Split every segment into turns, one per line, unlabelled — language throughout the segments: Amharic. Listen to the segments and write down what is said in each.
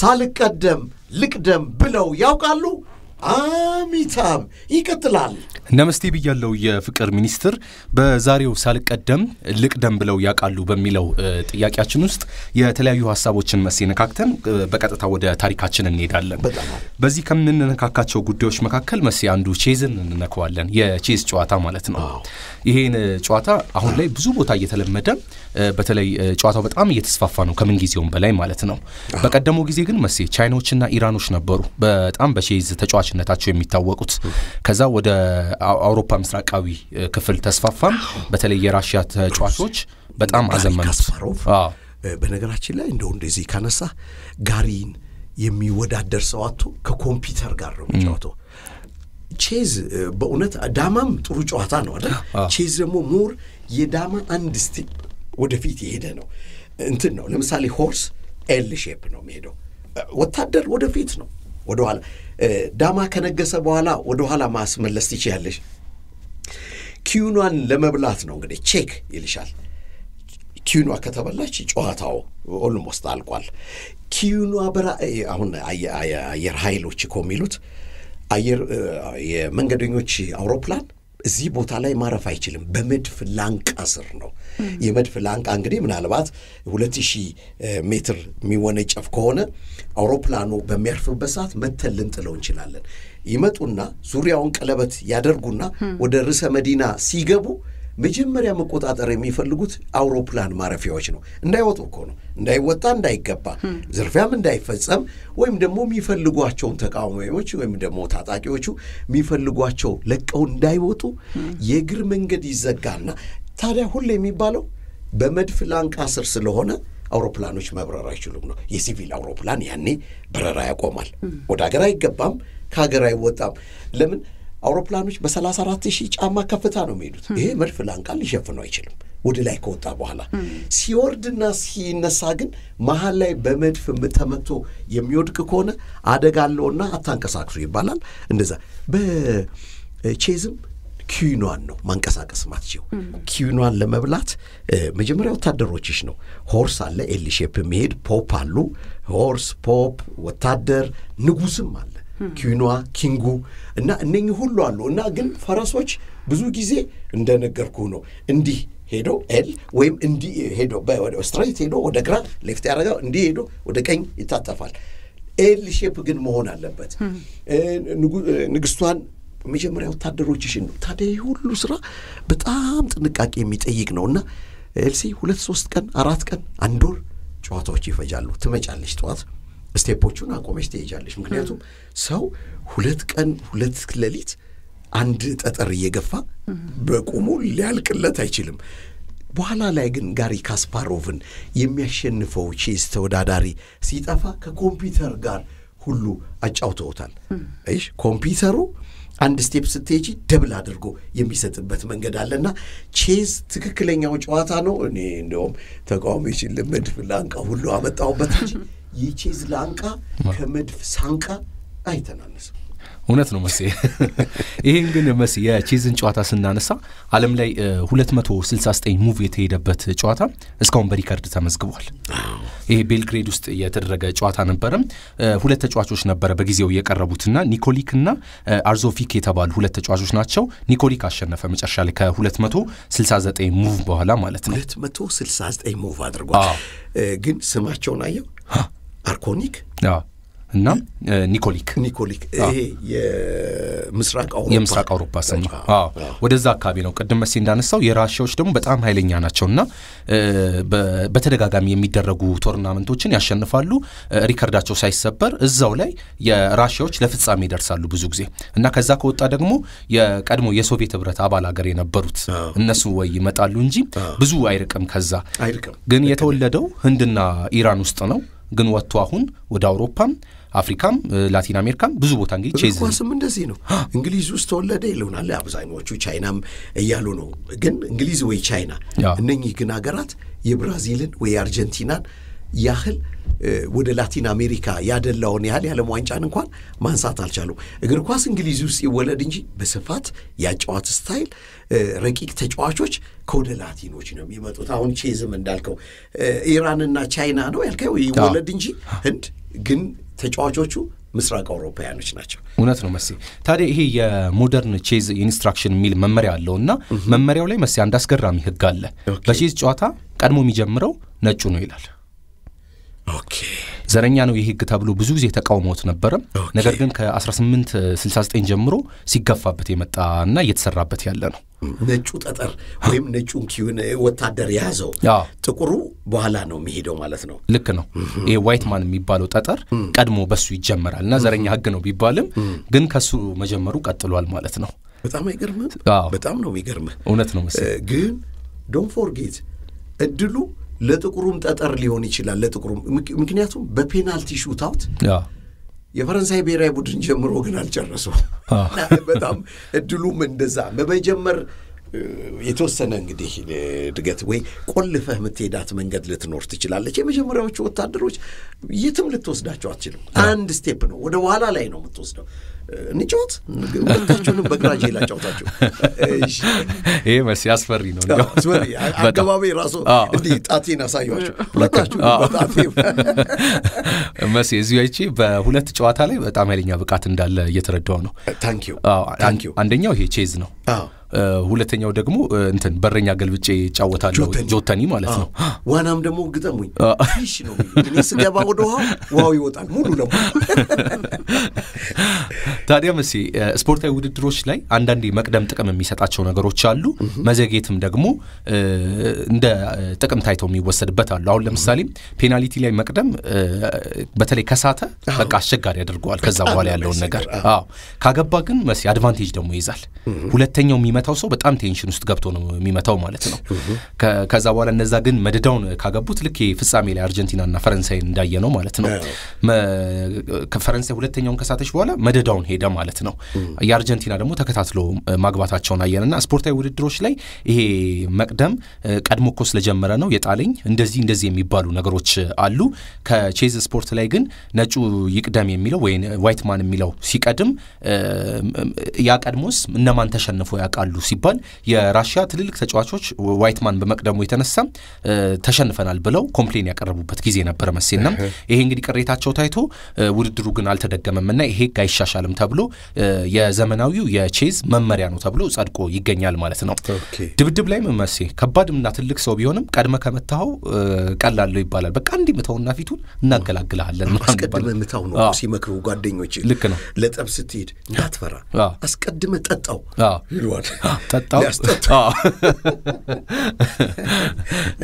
ሳልቀደም ልቅደም ብለው ያውቃሉ? አሚታብ ይቀጥላል።
እነም ስቲቭ ያለው የፍቅር ሚኒስትር በዛሬው ሳልቀደም ልቅደም ብለው ያውቃሉ በሚለው ጥያቄያችን ውስጥ የተለያዩ ሀሳቦችን ነካክተን በቀጥታ ወደ ታሪካችን እንሄዳለን። በዚህ ከምንነካካቸው ጉዳዮች መካከል መሴ አንዱ ቼዝን እንነከዋለን። የቼዝ ጨዋታ ማለት ነው። ይሄን ጨዋታ አሁን ላይ ብዙ ቦታ እየተለመደ በተለይ ጨዋታው በጣም እየተስፋፋ ነው ከምን ጊዜውም በላይ ማለት ነው። በቀደመው ጊዜ ግን መሴ ቻይናዎችና ኢራኖች ነበሩ በጣም በቼዝ ተጫዋች በአምራችነታቸው የሚታወቁት። ከዛ ወደ አውሮፓ ምስራቃዊ ክፍል ተስፋፋም። በተለይ የራሽያ ተጫዋቾች በጣም አዘመኑት። በነገራችን ላይ እንደው እንደዚህ ካነሳ
ጋሪን የሚወዳደር ሰው አቶ ከኮምፒውተር ጋር ነው የሚጫወተው። ቼዝ በእውነት ዳማም ጥሩ ጨዋታ ነው አይደል? ቼዝ ደግሞ ሞር የዳማ አንድ ስቴፕ ወደፊት የሄደ ነው። እንትን ነው ለምሳሌ ሆርስ ኤል ሼፕ ነው የሚሄደው። ወታደር ወደፊት ነው። ወደኋላ ዳማ ከነገሰ በኋላ ወደኋላ ማስመለስ ትችያለሽ። ኪዩኗን ለመብላት ነው እንግዲህ ቼክ ይልሻል። ኪዩኗ ከተበላች ጨዋታው ኦልሞስት አልቋል። ኪዩኗ በራ አሁን አየር ኃይሎች እኮ የሚሉት አየር የመንገደኞች አውሮፕላን እዚህ ቦታ ላይ ማረፍ አይችልም። በመድፍ ላንቃ ስር ነው። የመድፍ ላንቃ እንግዲህ ምናልባት ሁለት ሺህ ሜትር የሚወነጨፍ ከሆነ አውሮፕላኑ በሚያርፍበት ሰዓት መተን ልንጥለው እንችላለን። ይመጡና ዙሪያውን ቀለበት ያደርጉና ወደ ርዕሰ መዲና ሲገቡ መጀመሪያ መቆጣጠር የሚፈልጉት አውሮፕላን ማረፊያዎች ነው። እንዳይወጡ እኮ ነው፣ እንዳይወጣ እንዳይገባ፣ ዝርፊያም እንዳይፈጸም ወይም ደግሞ የሚፈልጓቸውን ተቃዋሚዎች ወይም ደግሞ ታጣቂዎቹ የሚፈልጓቸው ለቀው እንዳይወጡ የእግር መንገድ ይዘጋና ታዲያ ሁሌ የሚባለው በመድፍ ላንቃ ስር ስለሆነ አውሮፕላኖች መብረር አይችሉም ነው። የሲቪል አውሮፕላን ያኔ በረራ ያቆማል፣ ወደ ሀገር አይገባም፣ ከሀገር አይወጣም። ለምን አውሮፕላኖች በሰላሳ አራት ሺህ ጫማ ከፍታ ነው የሚሄዱት። ይሄ መድፍ ላንቃ ሊሸፍነው አይችልም። ወደ ላይ ከወጣ በኋላ ሲወርድና ሲነሳ ግን መሀል ላይ በመድፍ ተመቶ የሚወድቅ ከሆነ አደጋ አለውና አታንቀሳቅሱ ይባላል። እንደዛ በቼዝም ኪዩኗን ነው ማንቀሳቀስ ማትችው። ኪዩኗን ለመብላት መጀመሪያ ወታደሮችሽ ነው። ሆርስ አለ፣ ኤሊሼፕ የሚሄድ ፖፕ አሉ፣ ሆርስ ፖፕ፣ ወታደር ንጉስም አለ። ኪኗ፣ ኪንጉ እና እነኚህ ሁሉ አሉ እና ግን ፈረሶች ብዙ ጊዜ እንደነገርኩ ነው እንዲህ ሄዶ ኤል ወይም እንዲህ ሄዶ ስትሬት ሄዶ ወደ ግራ ሌፍት ያደረጋ እንዲህ ሄዶ ወደ ቀኝ ይታጠፋል። ኤል ሼፕ ግን መሆን አለበት። ንግስቷን መጀመሪያ ወታደሮች ወታደሮችሽን ነው። ታዲያ ይህ ሁሉ ስራ በጣም ጥንቃቄ የሚጠይቅ ነው እና ኤልሲ ሁለት ሶስት ቀን አራት ቀን አንድ ወር ጨዋታዎች ይፈጃሉ። ትመጫለች ጠዋት ስቴፖቹን አቆመች ትሄጃለች። ምክንያቱም ሰው ሁለት ቀን ሁለት ሌሊት አንድ ጠጠር እየገፋ በቁሙ ሊያልቅለት አይችልም። በኋላ ላይ ግን ጋሪ ካስፓሮቭን የሚያሸንፈው ቼዝ ተወዳዳሪ ሲጠፋ ከኮምፒውተር ጋር ሁሉ አጫውተውታል። እሺ ኮምፒውተሩ አንድ ስቴፕ ስትሄጂ ደብል አድርጎ የሚሰጥበት መንገድ አለና ቼዝ ትክክለኛው ጨዋታ ነው። እኔ እንደውም ተቃዋሚዎችን ልምድ ላንቃ ሁሉ አመጣሁበት እንጂ የቼዝ ላንቃ ከመድፍ ሳንቃ አይተናነስም።
እውነት ነው መሴ። ይህን ግን መስ የቼዝን ጨዋታ ስናነሳ ዓለም ላይ 269 ሙቭ የተሄደበት ጨዋታ እስካሁን በሪከርድ ተመዝግቧል። ይሄ ቤልግሬድ ውስጥ የተደረገ ጨዋታ ነበረ። ሁለት ተጫዋቾች ነበረ በጊዜው የቀረቡትና ኒኮሊክ እና አርዞፊክ የተባሉ ሁለት ተጫዋቾች ናቸው። ኒኮሊክ አሸነፈ መጨረሻ ላይ ከ269 ሙቭ በኋላ ማለት ነው። 269 ሙቭ አድርጓል። ግን ስማቸውን አየው አርኮኒክ እና ኒኮሊክ ኒኮሊክ ይሄ የምስራቅ አውሮፓ የምስራቅ አውሮፓ ወደዛ አካባቢ ነው። ቅድም መሴ እንዳነሳው የራሻዎች ደግሞ በጣም ኃይለኛ ናቸው እና በተደጋጋሚ የሚደረጉ ቶርናመንቶችን ያሸንፋሉ። ሪከርዳቸው ሳይሰበር እዛው ላይ የራሽያዎች ለፍጻሜ ይደርሳሉ ብዙ ጊዜ እና ከዛ ከወጣ ደግሞ የቀድሞ የሶቪየት ህብረት አባል ሀገር የነበሩት እነሱ ወይ ይመጣሉ እንጂ ብዙ አይርቅም። ከዛ ግን የተወለደው ህንድና ኢራን ውስጥ ነው። ግን ወጥቶ አሁን ወደ አውሮፓም አፍሪካም ላቲን አሜሪካም ብዙ ቦታ እንግዲህ ቼዝ ኳስም እንደዚህ ነው። እንግሊዝ
ውስጥ ተወለደ ይሉናል አብዛኛዎቹ፣ ቻይናም እያሉ ነው። ግን እንግሊዝ ወይ ቻይና እነኚህ ግን ሀገራት የብራዚልን ወይ አርጀንቲናን ያህል ወደ ላቲን አሜሪካ ያደላውን ያህል የዓለም ዋንጫን እንኳን ማንሳት አልቻሉ። እግር ኳስ እንግሊዝ ውስጥ ይወለድ እንጂ በስፋት ያጨዋት ስታይል ረቂቅ ተጫዋቾች ከወደ ላቲኖች ነው የሚመጡት። አሁን ቼዝም እንዳልከው ኢራንና ቻይና ነው ያልከው ይወለድ እንጂ ህንድ ግን ተጫዋቾቹ ምስራቅ አውሮፓውያኖች ናቸው።
እውነት ነው መሴ። ታዲያ ይሄ የሞደርን ቼዝ ኢንስትራክሽን የሚል መመሪያ አለው እና መመሪያው ላይ መሴ አንድ አስገራሚ ህግ አለ። በቼዝ ጨዋታ ቀድሞ የሚጀምረው ነጩ ነው ይላል። ዘረኛ ነው ይህ ህግ ተብሎ ብዙ ጊዜ ተቃውሞት ነበረ። ነገር ግን ከ1869 ጀምሮ ሲገፋበት የመጣና እየተሰራበት ያለ ነው። ነጩ ጠጠር ወይም ነጩ ኪዩን ወታደር የያዘው ጥቁሩ በኋላ ነው የሚሄደው ማለት ነው። ልክ ነው። ይሄ ዋይት ማን የሚባለው ጠጠር ቀድሞ በሱ ይጀመራል እና ዘረኛ ህግ ነው ቢባልም ግን ከሱ መጀመሩ ቀጥሏል ማለት ነው።
በጣም አይገርምም?
በጣም ነው የሚገርምህ። እውነት ነው መሰለኝ። ግን ዶንት ፎርጌት
እድሉ ለጥቁሩም ጠጠር ሊሆን ይችላል። ለጥቁሩም ምክንያቱም በፔናልቲ ሹታውት የፈረንሳይ ብሔራዊ ቡድን ጀምሮ ግን አልጨረሱ። በጣም እድሉም እንደዛ በመጀመር የተወሰነ እንግዲህ እድገት ወይ ቆልፈህ የምትሄዳት መንገድ ልትኖር ትችላለች። የመጀመሪያዎቹ ወታደሮች የትም ልትወስዳቸው አትችልም። አንድ ስቴፕ ነው፣ ወደ ኋላ ላይ ነው የምትወስደው። እንጫወት ሁለታችሁንም በግራጅ ላጫውታችሁ። ይሄ መስ አስፈሪ ነው። አገባቢ ራሱ እንዲህ ጣቴን አሳየኋቸው ሁለታችሁ በጣቴ
መሲ እዚ አይቼ በሁለት ጨዋታ ላይ በጣም ኃይለኛ ብቃት እንዳለ እየተረዳው ነው። ታንኪዩ አንደኛው ይሄ ቼዝ ነው። ሁለተኛው ደግሞ እንትን በረኛ ገልብጬ ጫወታለሁ ጆተኒ ማለት ነው።
ዋናም ደግሞ ግጠሙኝ ሽ
ነው ስገባ ወደ ውሃ ውሃው ይወጣል ሙሉ ለሙሉ። ታዲያ መሲ ስፖርታዊ ውድድሮች ላይ አንዳንዴ መቅደም ጥቅም የሚሰጣቸው ነገሮች አሉ፣ መዘግየትም ደግሞ እንደ ጥቅም ታይቶ የሚወሰድበት አሉ። አሁን ለምሳሌ ፔናልቲ ላይ መቅደም በተለይ ከሳተ በቃ አስቸጋሪ ያደርገዋል ከዛ በኋላ ያለውን ነገር። ካገባ ግን መሲ አድቫንቴጅ ደግሞ ይይዛል። ሁለተኛው የሚመ የሚመታው ሰው በጣም ቴንሽን ውስጥ ገብቶ ነው የሚመታው ማለት ነው። ከዛ በኋላ እነዛ ግን መደዳውን ካገቡት ልክ ፍጻሜ ላይ አርጀንቲናና ፈረንሳይን እንዳየ ነው ማለት ነው። ከፈረንሳይ ሁለተኛውን ከሳተች በኋላ መደዳውን ሄደ ማለት ነው። የአርጀንቲና ደግሞ ተከታትሎ ማግባታቸውን አየንና ስፖርታዊ ውድድሮች ላይ ይሄ መቅደም ቀድሞ እኮ ስለጀመረ ነው የጣለኝ እንደዚህ እንደዚህ የሚባሉ ነገሮች አሉ። ከቼዝ ስፖርት ላይ ግን ነጩ ይቅደም የሚለው ወይ ዋይትማን የሚለው ሲቀድም ያ ቀድሞስ እነማን ተሸንፎ ያውቃሉ ያሉ ሲባል የራሽያ ትልልቅ ተጫዋቾች ዋይትማን በመቅደሙ የተነሳ ተሸንፈናል ብለው ኮምፕሌን ያቀረቡበት ጊዜ ነበረ መሴና ይሄ እንግዲህ ቅሬታቸው ታይቶ ውድድሩ ግን አልተደገመም ና ይሄ ህግ አይሻሻልም ተብሎ የዘመናዊው የቼዝ መመሪያ ነው ተብሎ ጸድቆ ይገኛል ማለት ነው። ድብድብ ላይ መሴ ከባድምና ትልቅ ሰው ቢሆንም ቀድመ ከመታኸው ቀላለው ይባላል። በቃ እንዲህ ምተውና ፊቱን እናገላግልሃለን። አስቀድመ ምታው ነው
ሲመክሩ ጓደኞች።
ልክ ነው። ለጠብ ስትሄድ እንዳትፈራ
አስቀድመ ጠጣው
ይሏል ጠጣው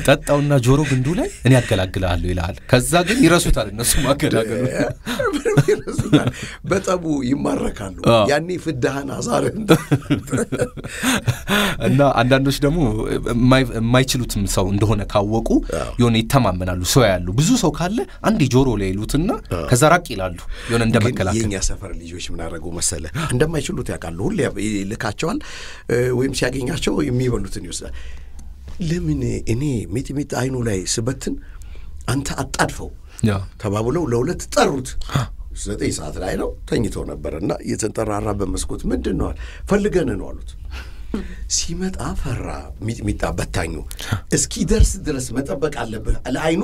ጠጣውና ጆሮ ግንዱ ላይ እኔ ያገላግልሃለሁ ይልሃል። ከዛ ግን ይረሱታል እነሱ ማገላገሉ ይረሱታል። በጠቡ
ይማረካሉ። ያኔ ፍዳህን አዛር
እና አንዳንዶች ደግሞ የማይችሉትም ሰው እንደሆነ ካወቁ የሆነ ይተማመናሉ። ሰው ያሉ ብዙ ሰው ካለ አንድ ጆሮ ላይ ይሉትና ከዛ ራቅ ይላሉ። የሆነ እንደ መከላከል የእኛ ሰፈር ልጆች ምን አደረጉ መሰለ እንደማይችሉት ያውቃሉ። ሁሌ
ይልካቸዋል። ወይም ሲያገኛቸው የሚበሉትን ይወስዳል። ለምን እኔ ሚጥሚጣ አይኑ ላይ ስበትን አንተ አጣድፈው ተባብለው ለሁለት ጠሩት። ዘጠኝ ሰዓት ላይ ነው ተኝተው ነበር እና የተንጠራራ በመስኮት ምንድን ነዋል ፈልገን ነው አሉት። ሲመጣ ፈራ። ሚጥሚጣ በታኙ እስኪደርስ ድረስ መጠበቅ አለብህ። ለአይኑ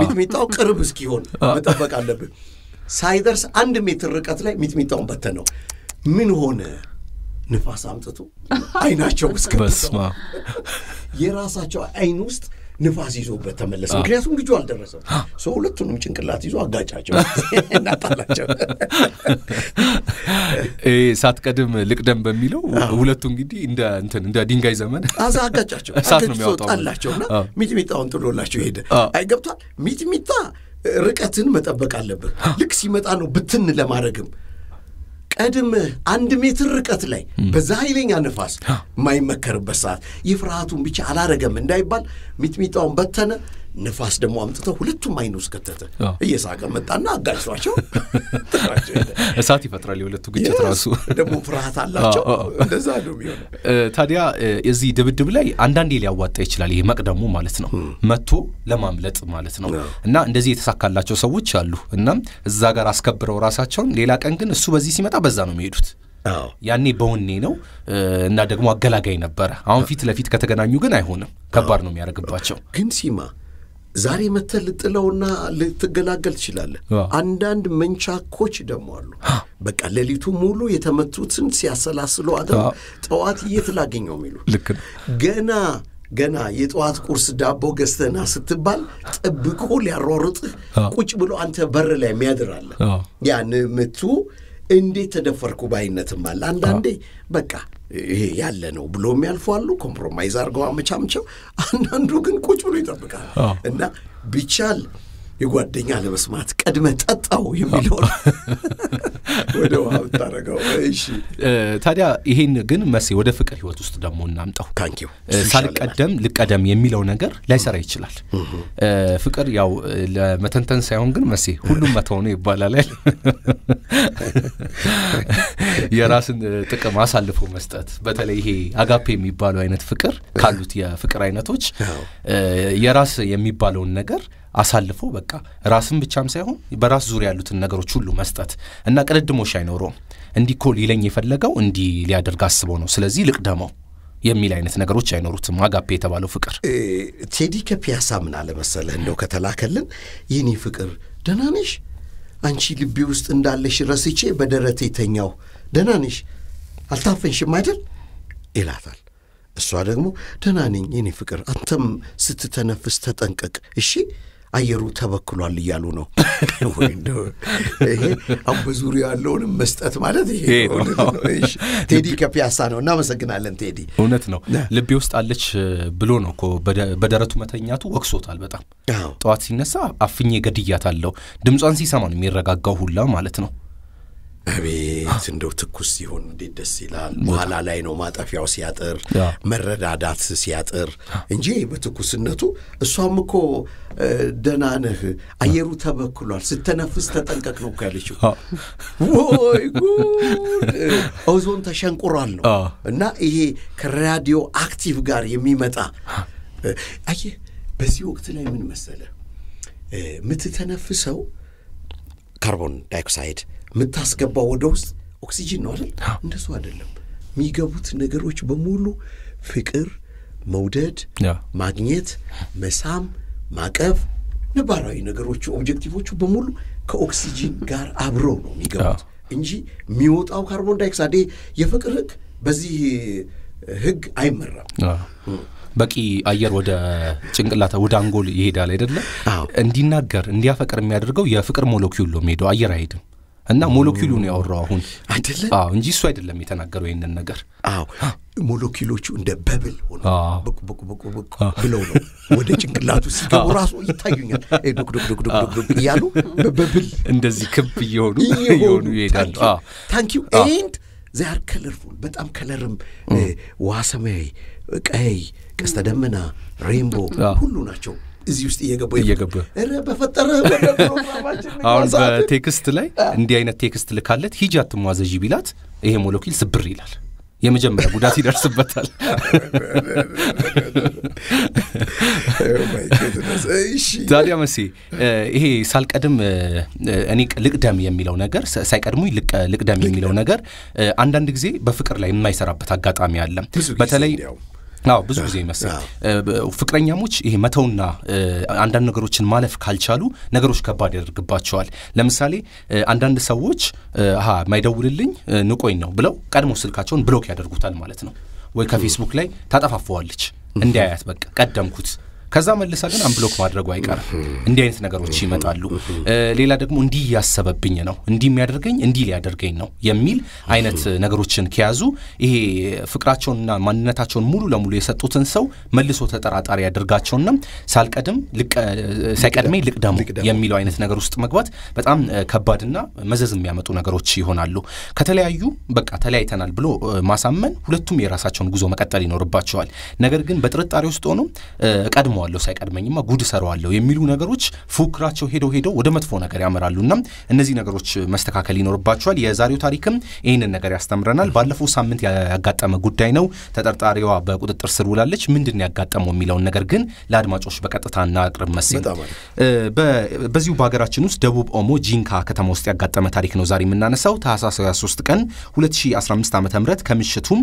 ሚጥሚጣው ቅርብ እስኪሆን መጠበቅ አለብህ። ሳይደርስ አንድ ሜትር ርቀት ላይ ሚጥሚጣውን በተነው። ምን ሆነ? ንፋስ አምጥቶ አይናቸው ውስጥ የራሳቸው አይን ውስጥ ንፋስ ይዞበት ተመለሰ። ምክንያቱም ልጁ አልደረሰም። ሰው ሁለቱንም ጭንቅላት ይዞ አጋጫቸው፣ እናጣላቸው።
ሳትቀድም ልቅደም በሚለው ሁለቱ እንግዲህ እንደ እንትን እንደ ድንጋይ ዘመን አዛ አጋጫቸው። እሳት ነው የሚያወጣው። ጣላቸውና ሚጥሚጣውን ጥሎላቸው ሄደ። አይ ገብቷል።
ሚጥሚጣ ርቀትን መጠበቅ አለብህ። ልክ ሲመጣ ነው ብትን ለማድረግም ቀድመህ አንድ ሜትር ርቀት ላይ በዛ ኃይለኛ ንፋስ የማይመከርበት ሰዓት ይህ ፍርሃቱን ብቻ አላረገም እንዳይባል ሚጥሚጣውን በተነ። ንፋስ ደግሞ አምጥተው ሁለቱም አይን ውስጥ ከተተ። እየሳቀ መጣና አጋጭቷቸው
እሳት ይፈጥራል። የሁለቱ ግጭት ራሱ ደግሞ ፍርሃት አላቸው። እንደዛ ነው ታዲያ እዚህ ድብድብ ላይ አንዳንዴ ሊያዋጣ ይችላል። ይሄ መቅደሙ ማለት ነው፣ hmm. መቶ ለማምለጥ ማለት ነው። እና እንደዚህ የተሳካላቸው ሰዎች አሉ። እና እዛ ጋር አስከብረው ራሳቸውን፣ ሌላ ቀን ግን እሱ በዚህ ሲመጣ በዛ ነው የሚሄዱት። ያኔ በወኔ ነው እና ደግሞ አገላጋይ ነበረ። አሁን ፊት ለፊት ከተገናኙ ግን አይሆንም፣ ከባድ ነው የሚያደርግባቸው። ግን ሲማ ዛሬ መተ ልጥለውና ልትገላገል
ትችላለህ። አንዳንድ መንቻኮች ደግሞ አሉ። በቃ ሌሊቱ ሙሉ የተመቱትን ሲያሰላስሉ አድረው ጠዋት የት ላገኘው የሚሉ ገና ገና የጠዋት ቁርስ ዳቦ ገዝተና ስትባል ጠብቆ ሊያሯሩጥህ ቁጭ ብሎ አንተ በር ላይ የሚያድራለ ያን ምቱ እንዴት ተደፈርኩ ባይነትም አለ። አንዳንዴ በቃ ይሄ ያለ ነው ብሎ የሚያልፉ አሉ። ኮምፕሮማይዝ አድርገው አመቻምቸው። አንዳንዱ ግን ቁጭ ብሎ ይጠብቃል እና ቢቻል የጓደኛ ለመስማት ቀድመ ጠጣው የሚለው
ወደ ውሃ ብታደረገው። እሺ ታዲያ ይሄን ግን መሴ ወደ ፍቅር ህይወት ውስጥ ደግሞ እናምጣው። ሳልቀደም ልቀደም የሚለው ነገር ላይሰራ ይችላል። ፍቅር ያው ለመተንተን ሳይሆን ግን መሴ ሁሉም መተው ነው ይባላል የራስን ጥቅም አሳልፎ መስጠት፣ በተለይ ይሄ አጋፔ የሚባለው አይነት ፍቅር ካሉት የፍቅር አይነቶች የራስ የሚባለውን ነገር አሳልፎ በቃ ራስን ብቻም ሳይሆን በራስ ዙሪያ ያሉትን ነገሮች ሁሉ መስጠት እና ቅድድሞሽ አይኖረውም። እንዲህ እኮ ሊለኝ የፈለገው እንዲህ ሊያደርግ አስቦ ነው፣ ስለዚህ ልቅደመው የሚል አይነት ነገሮች አይኖሩትም። አጋፔ የተባለው ፍቅር ቴዲ ከፒያሳ ምን አለመሰለህ እንደው ከተላከልን የኔ ፍቅር ደህና ነሽ?
አንቺ ልቤ ውስጥ እንዳለሽ ረስቼ በደረት ተኛው። ደህና ነሽ? አልታፈንሽም አይደል? ይላታል። እሷ ደግሞ ደህና ነኝ የኔ ፍቅር፣ አንተም ስትተነፍስ ተጠንቀቅ እሺ አየሩ ተበክሏል እያሉ ነው። ይሄ አሁን በዙሪያ ያለውንም መስጠት ማለት ይሄ ቴዲ ከፒያሳ ነው። እናመሰግናለን ቴዲ።
እውነት ነው። ልቤ ውስጥ አለች ብሎ ነው እኮ በደረቱ መተኛቱ ወቅሶታል በጣም። ጠዋት ሲነሳ አፍኜ ገድያታለሁ። ድምጿን ሲሰማ ነው የሚረጋጋው ሁላ ማለት ነው። አቤት እንደው ትኩስ ሲሆን እንዴት ደስ ይላል። በኋላ
ላይ ነው ማጠፊያው ሲያጥር፣ መረዳዳት ሲያጥር እንጂ በትኩስነቱ እሷም እኮ ደህና ነህ አየሩ ተበክሏል ስተነፍስ ተጠንቀቅ ነው እኮ ያለችው። ወይ ጉድ! ኦዞን ተሸንቁሯል ነው እና ይሄ ከራዲዮ አክቲቭ ጋር የሚመጣ አየህ፣ በዚህ ወቅት ላይ ምን መሰለ የምትተነፍሰው ካርቦን ዳይኦክሳይድ የምታስገባው ወደ ውስጥ ኦክሲጂን ነው አይደል? እንደሱ አይደለም። የሚገቡት ነገሮች በሙሉ ፍቅር፣ መውደድ፣ ማግኘት፣ መሳም፣ ማቀፍ ነባራዊ ነገሮቹ ኦብጀክቲቮቹ በሙሉ ከኦክሲጂን ጋር አብረው ነው የሚገቡት እንጂ የሚወጣው ካርቦን ዳይኦክሳይድ የፍቅር ህግ በዚህ ህግ አይመራም።
በቂ አየር ወደ ጭንቅላታ ወደ አንጎል ይሄዳል አይደለም። እንዲናገር እንዲያፈቅር የሚያደርገው የፍቅር ሞለኪውል ነው የሚሄደው፣ አየር አይሄድም። እና ሞለኪሉን ያወራው አሁን አይደለ እንጂ እሱ አይደለም የተናገረው ይህንን ነገር። አዎ ሞለኪሎቹ እንደ በብል ሆኖ በቁ ብለው ነው
ወደ ጭንቅላቱ ሲገቡ ራሱ ይታዩኛል። ዶክዶክዶክዶክዶክ እያሉ በብል እንደዚህ ክብ እየሆኑ እየሆኑ ይሄዳሉ። ታንኪዩ ኤንድ ዚያር ከለርፉል በጣም ከለርም ውሃ ሰማያዊ፣ ቀይ፣ ቀስተ ደመና፣ ሬንቦ
ሁሉ ናቸው። እዚህ ውስጥ እየገባ
ረ በፈጠረ አሁን በቴክስት
ላይ እንዲህ አይነት ቴክስት ልካለት ሂጅ አትሟዘዥ ቢላት ይሄ ሞለኪል ስብር ይላል የመጀመሪያ ጉዳት ይደርስበታል oh ታዲያ መሴ ይሄ ሳልቀድም እኔ ልቅደም የሚለው ነገር ሳይቀድሙ ልቅደም የሚለው ነገር አንዳንድ ጊዜ በፍቅር ላይ የማይሰራበት አጋጣሚ አለ በተለይ አዎ ብዙ ጊዜ ይመስል ፍቅረኛሞች ይሄ መተውና አንዳንድ ነገሮችን ማለፍ ካልቻሉ ነገሮች ከባድ ያደርግባቸዋል። ለምሳሌ አንዳንድ ሰዎች ሀ ማይደውልልኝ ንቆኝ ነው ብለው ቀድሞ ስልካቸውን ብሎክ ያደርጉታል ማለት ነው። ወይ ከፌስቡክ ላይ ታጠፋፈዋለች እንዳያያት በቃ ቀደምኩት ከዛ መልሳ ግን አንብሎክ ማድረጉ አይቀርም። እንዲህ አይነት ነገሮች ይመጣሉ። ሌላ ደግሞ እንዲህ እያሰበብኝ ነው፣ እንዲህ የሚያደርገኝ እንዲህ ሊያደርገኝ ነው የሚል አይነት ነገሮችን ከያዙ ይሄ ፍቅራቸውንና ማንነታቸውን ሙሉ ለሙሉ የሰጡትን ሰው መልሶ ተጠራጣሪ ያደርጋቸውና ሳልቀድም ሳይቀድመኝ ልቅደሙ የሚለው አይነት ነገር ውስጥ መግባት በጣም ከባድና መዘዝ የሚያመጡ ነገሮች ይሆናሉ። ከተለያዩ በቃ ተለያይተናል ብሎ ማሳመን ሁለቱም የራሳቸውን ጉዞ መቀጠል ይኖርባቸዋል። ነገር ግን በጥርጣሬ ውስጥ ሆኖ ቀድሞ እቀድመዋለሁ፣ ሳይቀድመኝማ ጉድ ሰረዋለሁ የሚሉ ነገሮች ፉክራቸው ሄዶ ሄዶ ወደ መጥፎ ነገር ያመራሉና እነዚህ ነገሮች መስተካከል ይኖርባቸዋል። የዛሬው ታሪክም ይህንን ነገር ያስተምረናል። ባለፈው ሳምንት ያጋጠመ ጉዳይ ነው። ተጠርጣሪዋ በቁጥጥር ስር ውላለች። ምንድን ያጋጠመው የሚለውን ነገር ግን ለአድማጮች በቀጥታ እናቅርብ። መሲል፣ በዚሁ በሀገራችን ውስጥ ደቡብ ኦሞ ጂንካ ከተማ ውስጥ ያጋጠመ ታሪክ ነው ዛሬ የምናነሳው። ታህሳስ 23 ቀን 2015 ዓ ም ከምሽቱም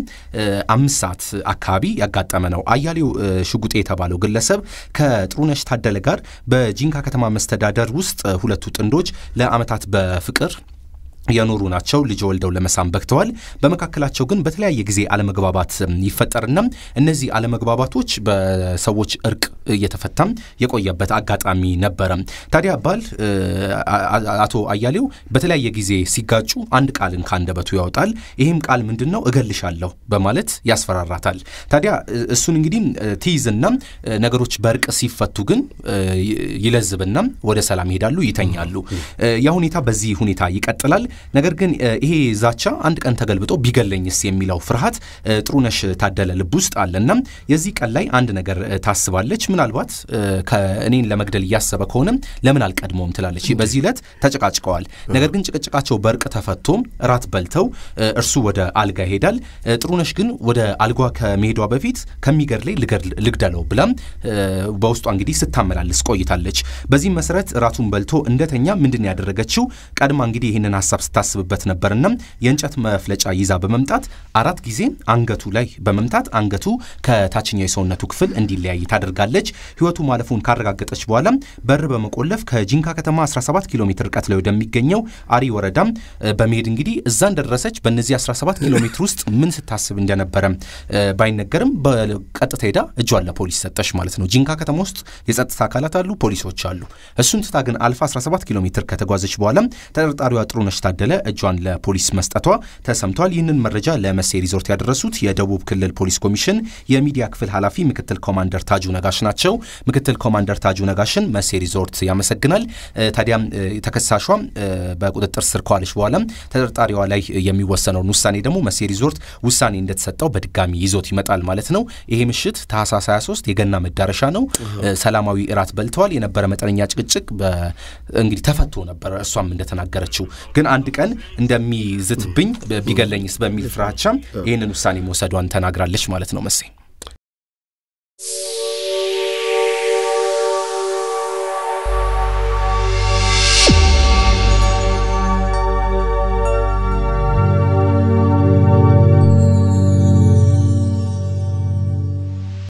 አምስት ሰዓት አካባቢ ያጋጠመ ነው። አያሌው ሽጉጤ የተባለው ግለሰብ ከጥሩነሽ ታደለ ጋር በጂንካ ከተማ መስተዳደር ውስጥ ሁለቱ ጥንዶች ለአመታት በፍቅር የኖሩ ናቸው። ልጅ ወልደው ለመሳም በክተዋል። በመካከላቸው ግን በተለያየ ጊዜ አለመግባባት ይፈጠርና እነዚህ አለመግባባቶች በሰዎች እርቅ እየተፈታም የቆየበት አጋጣሚ ነበረ። ታዲያ ባል አቶ አያሌው በተለያየ ጊዜ ሲጋጩ አንድ ቃልን ከአንደበቱ ያወጣል። ይህም ቃል ምንድን ነው? እገልሻለሁ በማለት ያስፈራራታል። ታዲያ እሱን እንግዲህ ትይዝና ነገሮች በእርቅ ሲፈቱ ግን ይለዝብና ወደ ሰላም ይሄዳሉ፣ ይተኛሉ። ያ ሁኔታ በዚህ ሁኔታ ይቀጥላል። ነገር ግን ይሄ ዛቻ አንድ ቀን ተገልብጦ ቢገለኝስ የሚለው ፍርሃት ጥሩነሽ ታደለ ልብ ውስጥ አለና የዚህ ቀን ላይ አንድ ነገር ታስባለች። ምናልባት እኔን ለመግደል እያሰበ ከሆነም ለምን አልቀድሞም ትላለች። በዚህ ዕለት ተጨቃጭቀዋል። ነገር ግን ጭቅጭቃቸው በርቅ ተፈቶ ራት በልተው እርሱ ወደ አልጋ ይሄዳል። ጥሩነሽ ግን ወደ አልጓ ከመሄዷ በፊት ከሚገድለኝ ልግደለው ብላም በውስጧ እንግዲህ ስታመላልስ ቆይታለች። በዚህም መሰረት ራቱን በልቶ እንደተኛ ምንድን ያደረገችው ቀድማ እንግዲህ ይህንን ሀሳብ ሀሳብ ስታስብበት ነበርና የእንጨት መፍለጫ ይዛ በመምጣት አራት ጊዜ አንገቱ ላይ በመምታት አንገቱ ከታችኛው የሰውነቱ ክፍል እንዲለያይ ታደርጋለች። ህይወቱ ማለፉን ካረጋገጠች በኋላ በር በመቆለፍ ከጂንካ ከተማ 17 ኪሎ ሜትር ርቀት ላይ ወደሚገኘው አሪ ወረዳም በመሄድ እንግዲህ እዛ እንደደረሰች በእነዚህ 17 ኪሎ ሜትር ውስጥ ምን ስታስብ እንደነበረ ባይነገርም በቀጥታ ሄዳ እጇን ለፖሊስ ሰጠች ማለት ነው። ጂንካ ከተማ ውስጥ የጸጥታ አካላት አሉ፣ ፖሊሶች አሉ። እሱን ትታ ግን አልፋ 17 ኪሎ ሜትር ከተጓዘች በኋላ ተጠርጣሪዋ ጥሩነሽ ታደለ እጇን ለፖሊስ መስጠቷ ተሰምቷል። ይህንን መረጃ ለመሴ ሪዞርት ያደረሱት የደቡብ ክልል ፖሊስ ኮሚሽን የሚዲያ ክፍል ኃላፊ ምክትል ኮማንደር ታጁ ነጋሽ ናቸው። ምክትል ኮማንደር ታጁ ነጋሽን መሴ ሪዞርት ያመሰግናል። ታዲያም ተከሳሿ በቁጥጥር ስር ከዋለች በኋላም ተጠርጣሪዋ ላይ የሚወሰነውን ውሳኔ ደግሞ መሴ ሪዞርት ውሳኔ እንደተሰጠው በድጋሚ ይዞት ይመጣል ማለት ነው። ይሄ ምሽት ታህሳስ 23 የገና መዳረሻ ነው። ሰላማዊ እራት በልተዋል። የነበረ መጠነኛ ጭቅጭቅ እንግዲህ ተፈቶ ነበረ እሷም እንደተናገረችው ግን አንድ ቀን እንደሚዝትብኝ ቢገለኝስ በሚል ፍራቻ ይህንን ውሳኔ መውሰዷን ተናግራለች ማለት ነው መሴ